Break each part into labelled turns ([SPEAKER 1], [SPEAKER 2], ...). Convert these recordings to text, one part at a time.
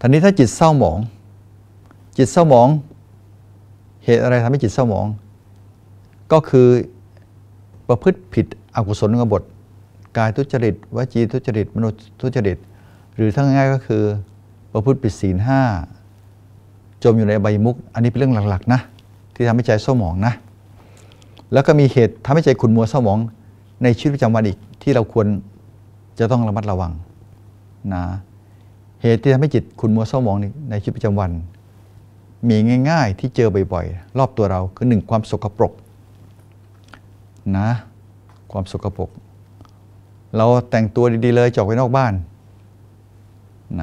[SPEAKER 1] ทานี้ถ้าจิตเศร้าหมอง จิตเศร้าหมอง เหตุอะไรทำให้จิตเศร้าหมอง ก็คือประพฤติผิดอกุศลกบฏกายทุจริตวจีทุจริตมนุษย์ทุจริตหรือทั้งง่าย ก็คือประพฤติผิดศีลห้าจมอยู่ในใบมุกอันนี้เป็นเรื่องหลักๆนะ ที่ทำให้ใจเศร้าหมองนะ แล้วก็มีเหตุทำให้ใจขุนมัวเศร้าหมอง ในชีวิตประจำวันอีกที่เราควรจะต้องระมัดระวัง นะเหตุที่ทำให้จิตคุณมัวเศร้าหมองในชีวิตประจำวัน มีง่ายๆที่เจอบ่อยๆ รอบตัวเราคือหนึ่งความสกปรกนะ ความสกปรก เราแต่งตัวดีๆเลย จอกไปนอกบ้าน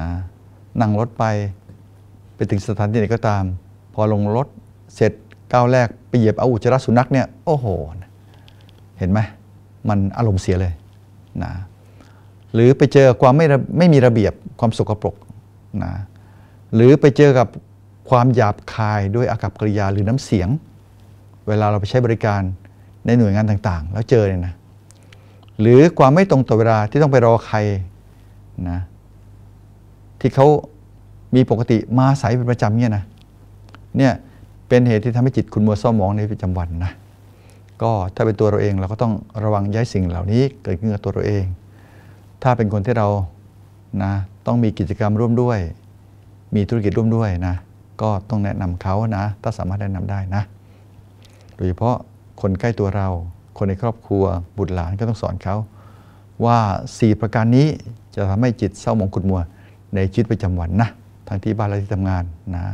[SPEAKER 1] นะ นั่งรถไป ไปถึงสถานที่ไหนก็ตาม พอลงรถเสร็จก้าวแรกไปเหยียบเอาอุจจาระสุนัขเนี่ยโอ้โหเห็นไหมมันอารมณ์เสียเลย นะหรือไปเจอความไม่ไม่มีระเบียบความสกปรกนะหรือไปเจอกับความหยาบคายด้วยอากับกริยาหรือน้ำเสียง เวลาเราไปใช้บริการในหน่วยงานต่างๆ แล้วเจอเนี่ยนะหรือความไม่ตรงต่อเวลาที่ต้องไปรอใครนะที่เขามีปกติมาสายเป็นประจำเนี่ยนะเนี่ยเป็นเหตุที่ทำให้จิตคุณมัวเศร้าหมองในประจำวันนะก็ถ้าเป็นตัวเราเองเราก็ต้องระวังย้ายสิ่งเหล่านี้เกิดขึ้นกับตัวเราเองถ้าเป็นคนที่เรา นะ ต้องมีกิจกรรมร่วมด้วย มีธุรกิจร่วมด้วย นะ ก็ต้องแนะนำเขานะ ถ้าสามารถแนะนำได้นะ โดยเฉพาะคนใกล้ตัวเรา คนในครอบครัว บุตรหลานก็ต้องสอนเขา ว่า 4 ประการนี้จะทำให้จิตเศร้าหมองขุดมัว ในชีวิตประจำวันนะ ทั้งที่บ้านและที่ทำงาน นะ